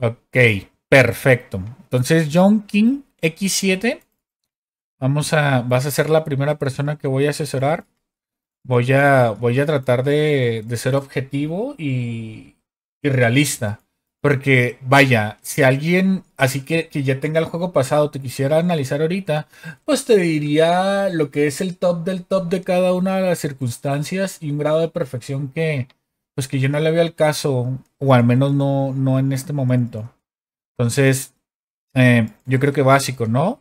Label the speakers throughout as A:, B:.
A: Ok, perfecto. Entonces, John King X7. Vamos a. Vas a ser la primera persona que voy a asesorar. Voy a, voy a tratar de, ser objetivo y, y, realista. Porque, vaya, si alguien así que, que ya tenga el juego pasado te quisiera analizar ahorita, pues te diría lo que es el top del top de cada una de las circunstancias y un grado de perfección que, pues que yo no le veo el caso, o al menos no, no en este momento. Entonces, eh, yo creo que básico, ¿no?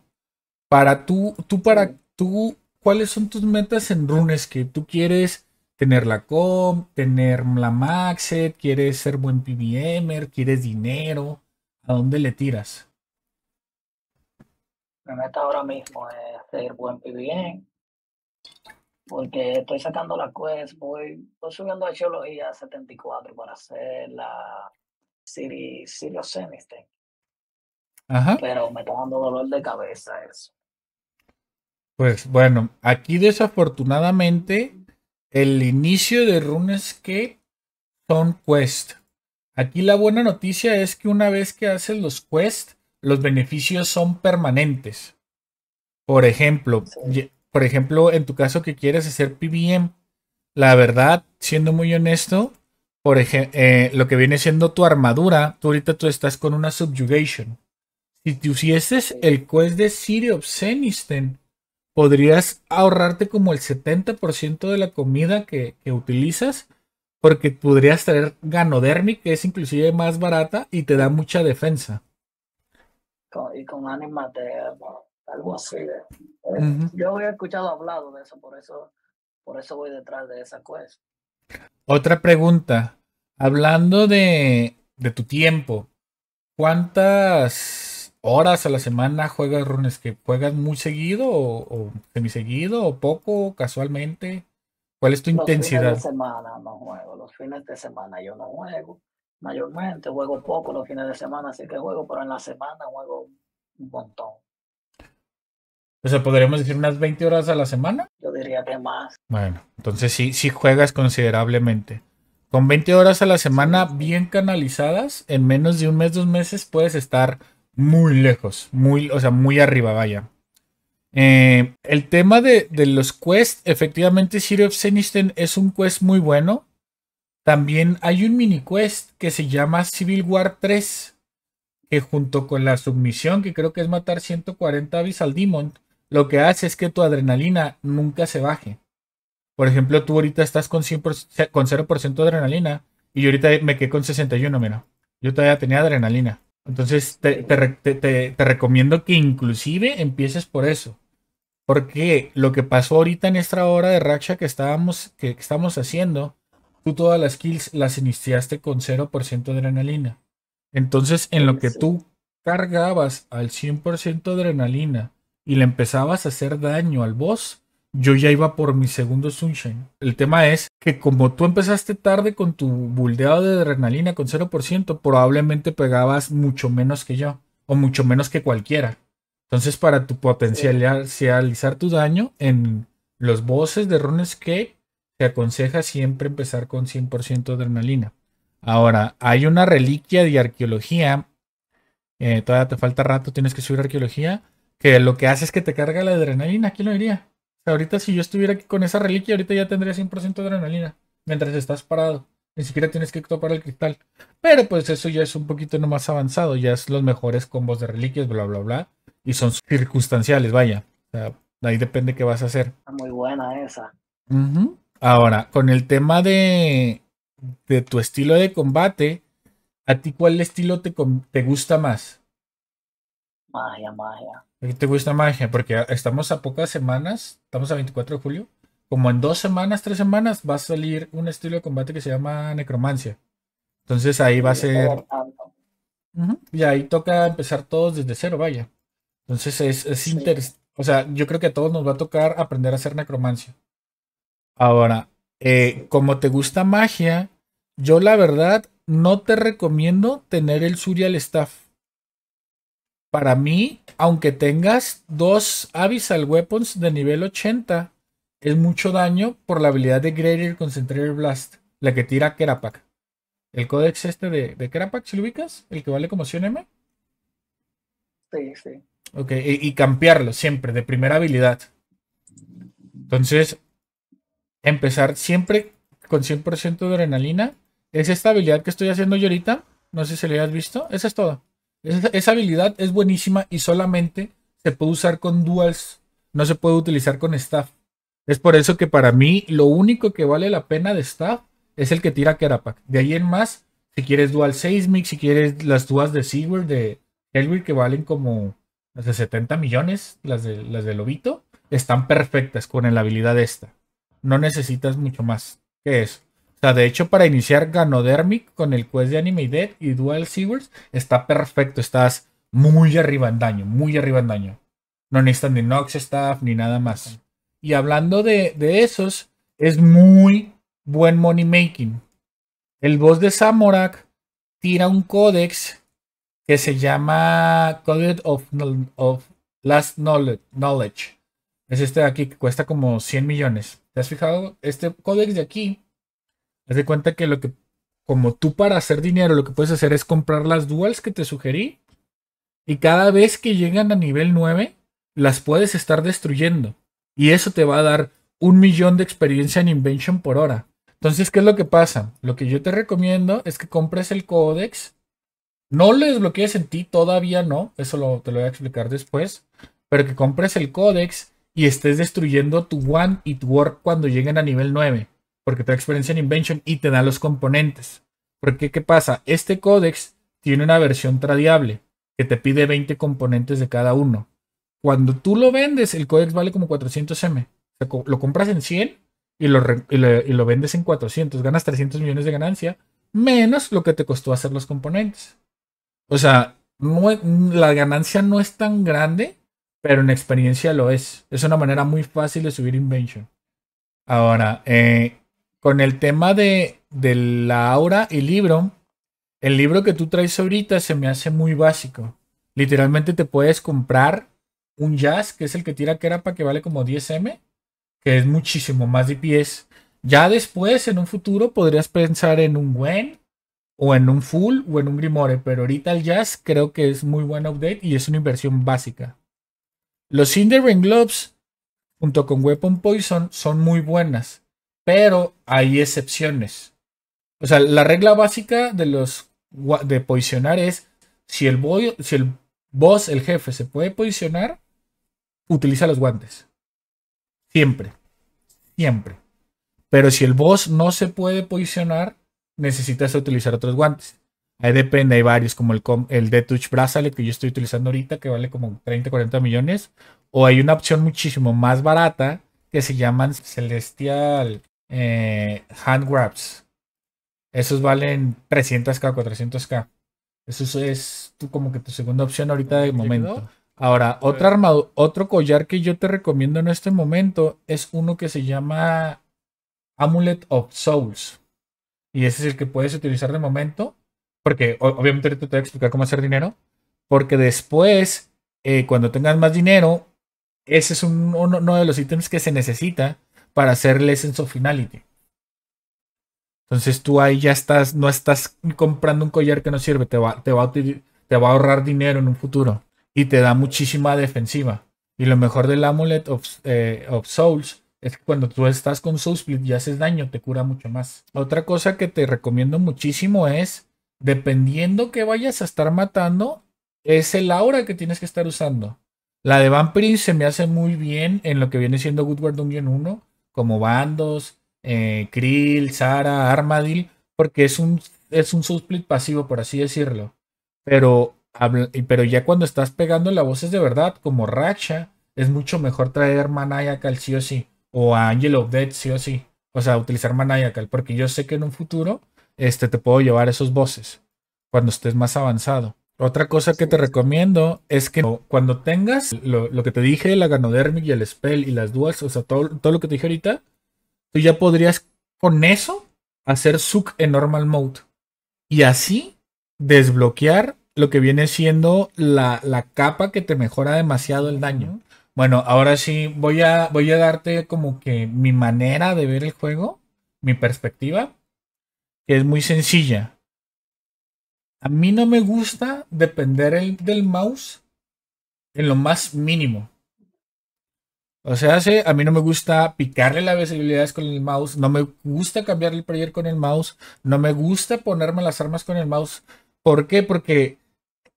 A: Para tú, tú, para tú, ¿cuáles son tus metas en runes que ¿Tú quieres tener la comp, tener la maxed, quieres ser buen PBMer, quieres dinero? ¿A dónde le tiras?
B: Mi meta ahora mismo es ser buen PBM, porque estoy sacando la quest, voy, subiendo a a 74 para hacer la Siri, Sirio Ajá. Pero me está dando dolor de cabeza eso.
A: Pues bueno, aquí desafortunadamente el inicio de runes que son quest. Aquí la buena noticia es que una vez que haces los quest, los beneficios son permanentes. Por ejemplo, por ejemplo, en tu caso que quieres hacer PBM, la verdad, siendo muy honesto, por ejemplo, eh, lo que viene siendo tu armadura, tú ahorita tú estás con una subjugation. Si te hicieses el quest de City of Senisten, podrías ahorrarte como el 70% de la comida que, utilizas, porque podrías traer Ganodermic, que es inclusive más barata y te da mucha defensa.
B: Y con Anima de algo así. Eh, yo había escuchado hablado de eso, por eso, por eso voy detrás de esa cosa.
A: Otra pregunta. Hablando de, tu tiempo, ¿cuántas horas a la semana juegas RuneScape? ¿Juegas muy seguido o, semi seguido o poco, casualmente? ¿Cuál es tu intensidad? Los fines de
B: semana no juego, los fines de semana yo no juego. Mayormente juego poco los fines de semana, así que juego, pero en la semana juego un montón.
A: O sea, podríamos decir unas 20 horas a la semana.
B: Yo diría que más.
A: Bueno, entonces sí, sí juegas considerablemente. Con 20 horas a la semana bien canalizadas, en menos de un mes, dos meses, puedes estar muy lejos, muy, o sea, muy arriba, vaya. Eh, el tema de, los quests, efectivamente, City of Senisten es un quest muy bueno. También hay un mini quest que se llama Civil War 3, que junto con la submisión, que creo que es matar 140 avis al Demon, lo que hace es que tu adrenalina nunca se baje. Por ejemplo, tú ahorita estás con, 100%, con 0% de adrenalina y yo ahorita me quedé con 61, mira. Yo todavía tenía adrenalina. Entonces te, recomiendo que inclusive empieces por eso. Porque lo que pasó ahorita en esta hora de racha que estábamos, que, estamos haciendo, tú todas las kills las iniciaste con 0% de adrenalina. Entonces, en lo que tú cargabas al 100% de adrenalina y le empezabas a hacer daño al boss, yo ya iba por mi segundo Sunshine. El tema es que como tú empezaste tarde con tu buldeado de adrenalina con 0%, probablemente pegabas mucho menos que yo, o mucho menos que cualquiera. Entonces, para tu potencializar tu daño en los bosses de RuneScape, te aconseja siempre empezar con 100% de adrenalina. Ahora, hay una reliquia de arqueología. Eh, todavía te falta rato, tienes que subir arqueología que lo que hace es que te carga la adrenalina, ¿quién lo diría? ahorita si yo estuviera aquí con esa reliquia, ahorita ya tendría 100% de adrenalina, mientras estás parado. Ni siquiera tienes que topar el cristal. Pero pues eso ya es un poquito más avanzado, ya es los mejores combos de reliquias, bla, bla, bla. Y son circunstanciales, vaya. ahí depende qué vas a hacer.
B: muy buena esa.
A: Ahora, con el tema de, tu estilo de combate, ¿a ti cuál estilo te, te gusta más?
B: Magia, magia
A: te gusta magia? Porque estamos a pocas semanas, estamos a 24 de julio. Como en dos semanas, tres semanas, va a salir un estilo de combate que se llama necromancia. Entonces ahí va a ser. Y ahí toca empezar todos desde cero, vaya. Entonces es, interesante. O sea, yo creo que a todos nos va a tocar aprender a hacer necromancia. Ahora, eh, como te gusta magia, yo la verdad no te recomiendo tener el al Staff para mí, aunque tengas dos Abyssal Weapons de nivel 80, es mucho daño por la habilidad de Greater Concentrator Blast, la que tira Kerapak. El códex este de, de Kerapak, si lo ubicas, el que vale como 100M. Sí, sí. Ok, y, cambiarlo siempre, de primera habilidad. Entonces, empezar siempre con 100% de adrenalina. Es esta habilidad que estoy haciendo yo ahorita. No sé si lo hayas visto. Esa es toda. Esa, habilidad es buenísima y solamente se puede usar con duals. No se puede utilizar con staff. Es por eso que para mí lo único que vale la pena de staff es el que tira Kerapak. De ahí en más, si quieres dual seismic, si quieres las duas de silver de Helwig que valen como las de 70 millones, las de, las de Lobito, están perfectas con la habilidad esta. No necesitas mucho más que eso. O sea, de hecho, para iniciar Ganodermic con el quest de Anime Dead y Dual Sewers, está perfecto. Estás muy arriba en daño, muy arriba en daño. No necesitan ni Nox Staff ni nada más. Y hablando de, de esos, es muy buen money making. El boss de Samorak tira un códex que se llama Code of, of Last Knowledge. Es este de aquí que cuesta como 100 millones. ¿Te has fijado? Este códex de aquí Haz de cuenta que lo que, como tú para hacer dinero, lo que puedes hacer es comprar las duals que te sugerí. Y cada vez que llegan a nivel 9, las puedes estar destruyendo. Y eso te va a dar un millón de experiencia en Invention por hora. Entonces, ¿qué es lo que pasa? Lo que yo te recomiendo es que compres el códex. No lo desbloquees en ti, todavía no. Eso lo, te lo voy a explicar después. Pero que compres el códex y estés destruyendo tu one y tu work cuando lleguen a nivel 9 porque te experiencia en Invention y te da los componentes. Porque, ¿qué pasa? Este códex tiene una versión tradiable que te pide 20 componentes de cada uno. Cuando tú lo vendes, el códex vale como 400M. lo compras en 100 y lo, vendes en 400. Ganas 300 millones de ganancia, menos lo que te costó hacer los componentes. O sea, la ganancia no es tan grande, pero en experiencia lo es. Es una manera muy fácil de subir Invention. Ahora, eh, con el tema de, la aura y libro, el libro que tú traes ahorita se me hace muy básico. Literalmente te puedes comprar un jazz, que es el que tira Kerapa, que vale como 10M, que es muchísimo más de pies. Ya después, en un futuro, podrías pensar en un Wen, o en un Full, o en un Grimore, pero ahorita el jazz creo que es muy buen update y es una inversión básica. Los Cinder Ring Gloves junto con Weapon Poison, son muy buenas pero hay excepciones. O sea, la regla básica de los de posicionar es si el, boss, el jefe, se puede posicionar, utiliza los guantes. Siempre. Siempre. Pero si el boss no se puede posicionar, necesitas utilizar otros guantes. Ahí depende, hay varios, como el, el Detouch touch que yo estoy utilizando ahorita, que vale como 30, 40 millones. O hay una opción muchísimo más barata que se llaman Celestial eh, hand grabs. Esos valen 300k, 400k. Eso es tu, como que tu segunda opción ahorita de momento. Ahora, otro armado, otro collar que yo te recomiendo en este momento es uno que se llama Amulet of Souls. Y ese es el que puedes utilizar de momento, porque obviamente te voy a explicar cómo hacer dinero, porque después, eh, cuando tengas más dinero, ese es uno, uno de los ítems que se necesita para hacer Lessons of Finality. Entonces tú ahí ya estás, no estás comprando un collar que no sirve, te va, te va, a, ahorrar dinero en un futuro y te da muchísima defensiva. Y lo mejor del Amulet of, eh, Souls es que cuando tú estás con Soulsplit ya haces daño, te cura mucho más. Otra cosa que te recomiendo muchísimo es, dependiendo que vayas a estar matando, es el aura que tienes que estar usando. La de Vampire se me hace muy bien en lo que viene siendo Woodward Dungeon 1 como Bandos, eh, Krill, Sara, Armadil, porque es un, es un pasivo, por así decirlo. Pero, pero ya cuando estás pegando la voces de verdad, como racha es mucho mejor traer Maniacal sí o sí, o Angel of Death sí o sí. O sea, utilizar Maniacal, porque yo sé que en un futuro este, te puedo llevar esos voces cuando estés más avanzado. Otra cosa que te recomiendo es que cuando tengas lo, que te dije, la Ganodermic y el Spell y las dúas, o sea, todo, todo lo que te dije ahorita, tú ya podrías con eso hacer Suk en Normal Mode. Y así desbloquear lo que viene siendo la, capa que te mejora demasiado el daño. Bueno, ahora sí voy a, voy a darte como que mi manera de ver el juego, mi perspectiva, que es muy sencilla. A mí no me gusta depender del mouse en lo más mínimo. O sea, hace a mí no me gusta picarle las visibilidades con el mouse, no me gusta cambiar el player con el mouse, no me gusta ponerme las armas con el mouse. ¿Por qué? Porque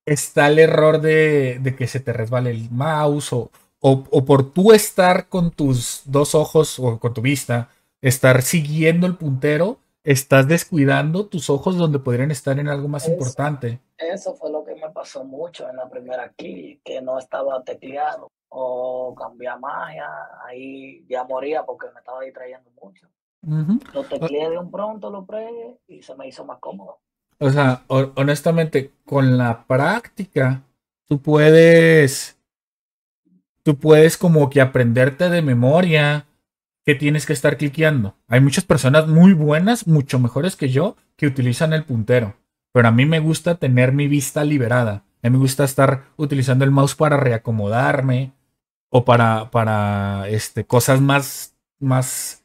A: está el error de, que se te resbale el mouse o por tú estar con tus dos ojos o con tu vista, estar siguiendo el puntero, estás descuidando tus ojos donde podrían estar en algo más importante.
B: Eso fue lo que me pasó mucho en la primera aquí, que no estaba tecleado o cambié magia, ahí ya moría porque me estaba distrayendo mucho. Lo tecleé de un pronto, lo pregué y se me hizo más cómodo.
A: O sea, honestamente, con la práctica, tú puedes, tú puedes como que aprenderte de memoria que tienes que estar cliqueando. Hay muchas personas muy buenas, mucho mejores que yo, que utilizan el puntero. Pero a mí me gusta tener mi vista liberada. A mí me gusta estar utilizando el mouse para reacomodarme o para, para este, cosas más, más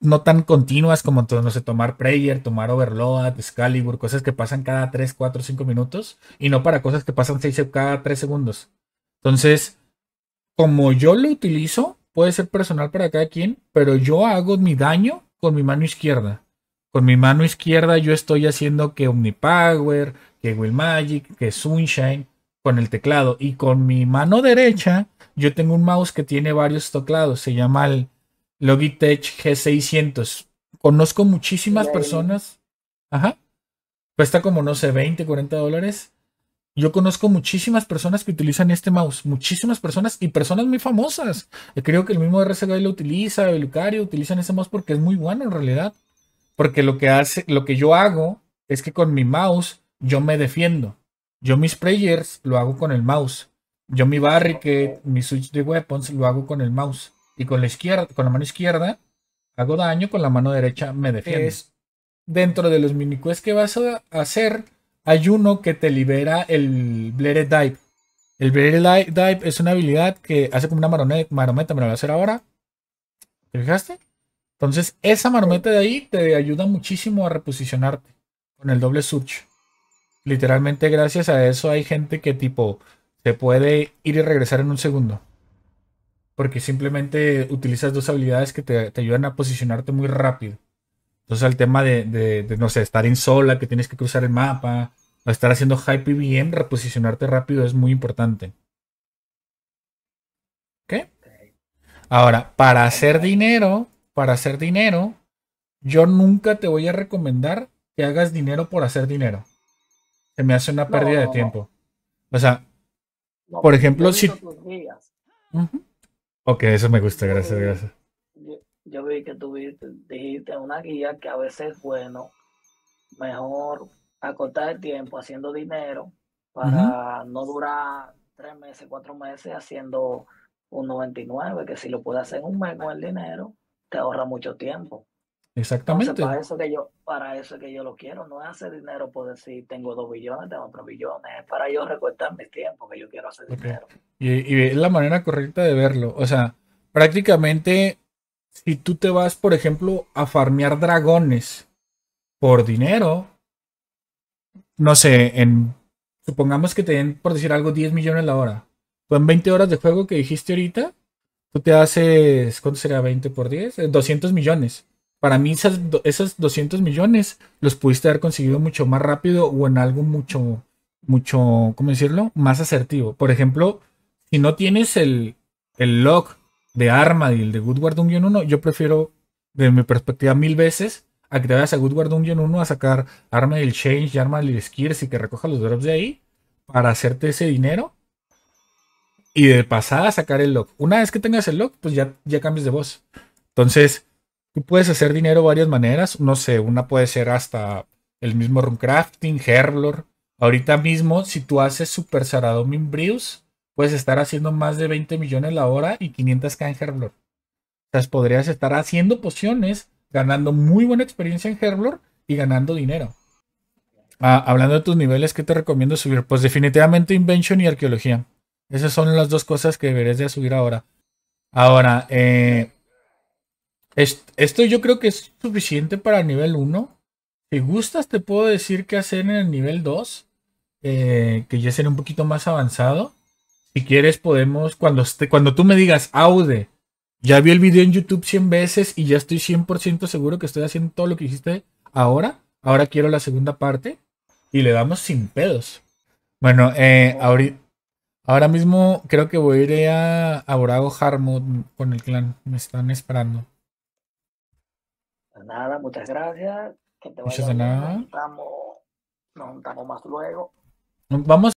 A: no tan continuas como no sé, tomar prayer, tomar overload, Excalibur, cosas que pasan cada 3, 4, 5 minutos y no para cosas que pasan 6 cada 3 segundos. Entonces, como yo lo utilizo, puede ser personal para cada quien, pero yo hago mi daño con mi mano izquierda. Con mi mano izquierda yo estoy haciendo que Omnipower, que Will Magic, que Sunshine con el teclado. Y con mi mano derecha yo tengo un mouse que tiene varios teclados. Se llama el Logitech G600. Conozco muchísimas personas. Ajá. Cuesta como, no sé, 20, 40 dólares. Yo conozco muchísimas personas que utilizan este mouse, muchísimas personas y personas muy famosas. Creo que el mismo RSG lo utiliza, Lucario utiliza ese mouse porque es muy bueno en realidad. Porque lo que hace, lo que yo hago es que con mi mouse yo me defiendo. Yo mis players lo hago con el mouse. Yo mi barricade, mi switch de weapons lo hago con el mouse. Y con la izquierda, con la mano izquierda hago daño, con la mano derecha me defiendo. dentro de los quests que vas a hacer hay uno que te libera el blared Dive. El blared Dive es una habilidad que hace como una marometa, me lo voy a hacer ahora. ¿Te fijaste? Entonces, esa marometa de ahí te ayuda muchísimo a reposicionarte con el doble search. Literalmente, gracias a eso, hay gente que tipo se puede ir y regresar en un segundo. Porque simplemente utilizas dos habilidades que te ayudan a posicionarte muy rápido. Entonces el tema de, no sé, estar en sola, que tienes que cruzar el mapa, estar haciendo hype bien, reposicionarte rápido es muy importante. ¿Ok? Ahora, para hacer dinero, para hacer dinero, yo nunca te voy a recomendar que hagas dinero por hacer dinero. Se me hace una pérdida de tiempo. O sea, por ejemplo, si... Ok, eso me gusta, gracias, gracias
B: vi que tuviste, dijiste una guía que a veces es bueno, mejor acortar el tiempo haciendo dinero para no durar tres meses, cuatro meses haciendo un 99, que si lo puedes hacer en un mes con el dinero, te ahorra mucho tiempo.
A: Exactamente.
B: para eso que yo, para eso que yo lo quiero, no es hacer dinero por decir tengo dos billones, tengo tres billones, es para yo recortar mi tiempo que yo quiero hacer dinero.
A: Y, y, es la manera correcta de verlo. O sea, prácticamente si tú te vas, por ejemplo, a farmear dragones por dinero, no sé, en supongamos que te den, por decir algo, 10 millones la hora. o en 20 horas de juego que dijiste ahorita, tú te haces, ¿cuánto sería 20 por 10? 200 eh, millones. Para mí esos 200 millones los pudiste haber conseguido mucho más rápido o en algo mucho, mucho, ¿cómo decirlo? Más asertivo. Por ejemplo, si no tienes el, el log de Armadil, de Good Guard Dungeon 1, yo prefiero, de mi perspectiva, mil veces a que te vayas a Good Guard Dungeon 1 a sacar Armadil Change y Armadil Skirs y que recoja los drops de ahí para hacerte ese dinero. Y de pasada sacar el lock. Una vez que tengas el lock, pues ya, ya cambias de voz. Entonces, tú puedes hacer dinero de varias maneras. No sé, una puede ser hasta el mismo Runcrafting, herlor Ahorita mismo, si tú haces Super Saradomin Brews, puedes estar haciendo más de 20 millones la hora y 500 k en Herblor. O sea, podrías estar haciendo pociones, ganando muy buena experiencia en Herblor y ganando dinero. Ah, hablando de tus niveles, ¿qué te recomiendo subir? Pues definitivamente Invention y Arqueología. Esas son las dos cosas que deberías de subir ahora. Ahora, eh, esto yo creo que es suficiente para el nivel 1. Si gustas, te puedo decir qué hacer en el nivel 2, eh, que ya sería un poquito más avanzado. Si quieres podemos, cuando, cuando tú me digas, Aude, ya vi el video en YouTube 100 veces y ya estoy 100% seguro que estoy haciendo todo lo que hiciste ahora, ahora quiero la segunda parte y le damos sin pedos. Bueno, eh, ahorita... Ahora mismo creo que voy a ir a, Borago Harmut con el clan. Me están esperando.
B: Pues nada, muchas gracias. muchas Nos, juntamos, nos juntamos más luego.
A: Vamos